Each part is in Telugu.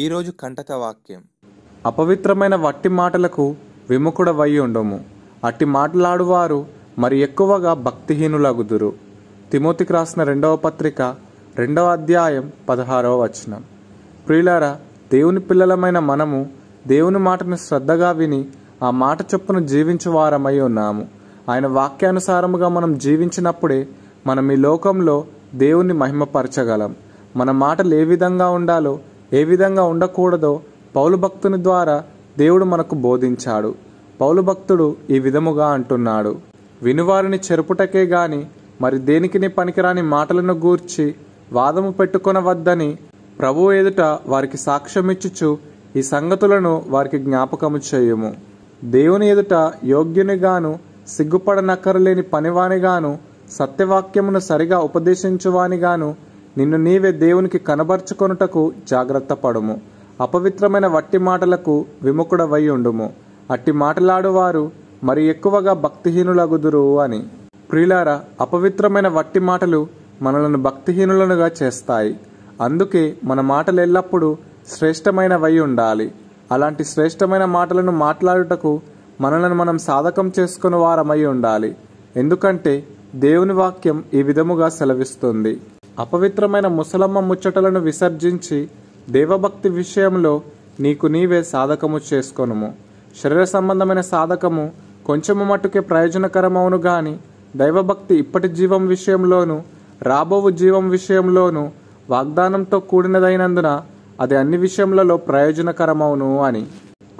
ఈరోజు కంటక వాక్యం అపవిత్రమైన వట్టి మాటలకు విముఖుడవై ఉండము అట్టి మాట్లాడువారు మరి ఎక్కువగా భక్తిహీనులగుదురు తిమోతికి రాసిన రెండవ పత్రిక రెండవ అధ్యాయం పదహారవ వచనం ప్రియులార దేవుని పిల్లలమైన మనము దేవుని మాటను శ్రద్ధగా విని ఆ మాట చొప్పున జీవించువారమై ఉన్నాము ఆయన వాక్యానుసారముగా మనం జీవించినప్పుడే మనం ఈ లోకంలో దేవుణ్ణి మహిమపరచగలం మన మాటలు ఏ విధంగా ఉండాలో ఏ విధంగా ఉండకూడదో పౌలు భక్తుని ద్వారా దేవుడు మనకు బోధించాడు పౌలు భక్తుడు ఈ విధముగా అంటున్నాడు వినువారిని చెరుపుటకే గాని మరి దేనికిని పనికిరాని మాటలను గూర్చి వాదము పెట్టుకొనవద్దని ప్రభు ఎదుట వారికి సాక్ష్యమిచ్చుచు ఈ సంగతులను వారికి జ్ఞాపకము చేయుము దేవుని ఎదుట యోగ్యునిగాను సిగ్గుపడనక్కరలేని పనివానిగాను సత్యవాక్యమును సరిగా ఉపదేశించువానిగాను గాను నిన్ను నీవే దేవునికి కనబరుచుకొనుటకు జాగ్రత్త పడుము అపవిత్రమైన వట్టి మాటలకు విముఖుడవై ఉండుము అట్టి మాటలాడువారు మరి ఎక్కువగా భక్తిహీనులగుదురు అని ప్రిలార అపవిత్రమైన వట్టి మాటలు మనలను భక్తిహీనులనుగా చేస్తాయి అందుకే మన మాటలు ఎల్లప్పుడూ శ్రేష్టమైనవై ఉండాలి అలాంటి శ్రేష్టమైన మాటలను మాట్లాడుటకు మనలను మనం సాధకం చేసుకుని వారమై ఉండాలి ఎందుకంటే దేవుని వాక్యం ఈ విధముగా సెలవిస్తుంది అపవిత్రమైన ముసలమ్మ ముచ్చటలను విసర్జించి దేవభక్తి విషయంలో నీకు నీవే సాధకము చేసుకొనుము శరీర సంబంధమైన సాధకము కొంచెము మట్టుకే ప్రయోజనకరమవును గాని దైవభక్తి ఇప్పటి జీవం విషయంలోనూ రాబోవు జీవం విషయంలోనూ వాగ్దానంతో కూడినదైనందున అది అన్ని విషయములలో ప్రయోజనకరమవును అని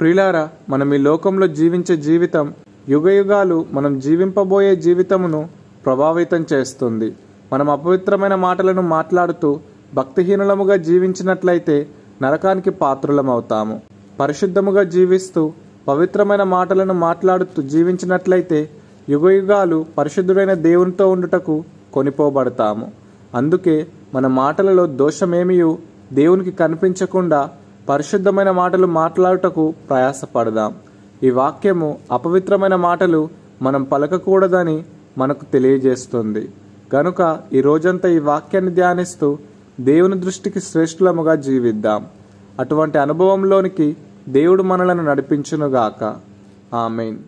ప్రిలారా మనం ఈ లోకంలో జీవించే జీవితం యుగయుగాలు మనం జీవింపబోయే జీవితమును ప్రభావితం చేస్తుంది మనం అపవిత్రమైన మాటలను మాట్లాడుతూ భక్తిహీనులముగా జీవించినట్లయితే నరకానికి పాత్రులమవుతాము పరిశుద్ధముగా జీవిస్తూ పవిత్రమైన మాటలను మాట్లాడుతూ జీవించినట్లయితే యుగయుగాలు పరిశుద్ధుడైన దేవునితో ఉండుటకు కొనిపోబడతాము అందుకే మన మాటలలో దోషమేమియు దేవునికి కనిపించకుండా పరిశుద్ధమైన మాటలు మాట్లాడుటకు ప్రయాసపడదాం ఈ వాక్యము అపవిత్రమైన మాటలు మనం పలకకూడదని మనకు తెలియజేస్తుంది కనుక ఈ రోజంతా ఈ వాక్యాన్ని ధ్యానిస్తూ దేవుని దృష్టికి శ్రేష్ఠులముగా జీవిద్దాం అటువంటి అనుభవంలోనికి దేవుడు మనలను నడిపించునుగాక ఆమెన్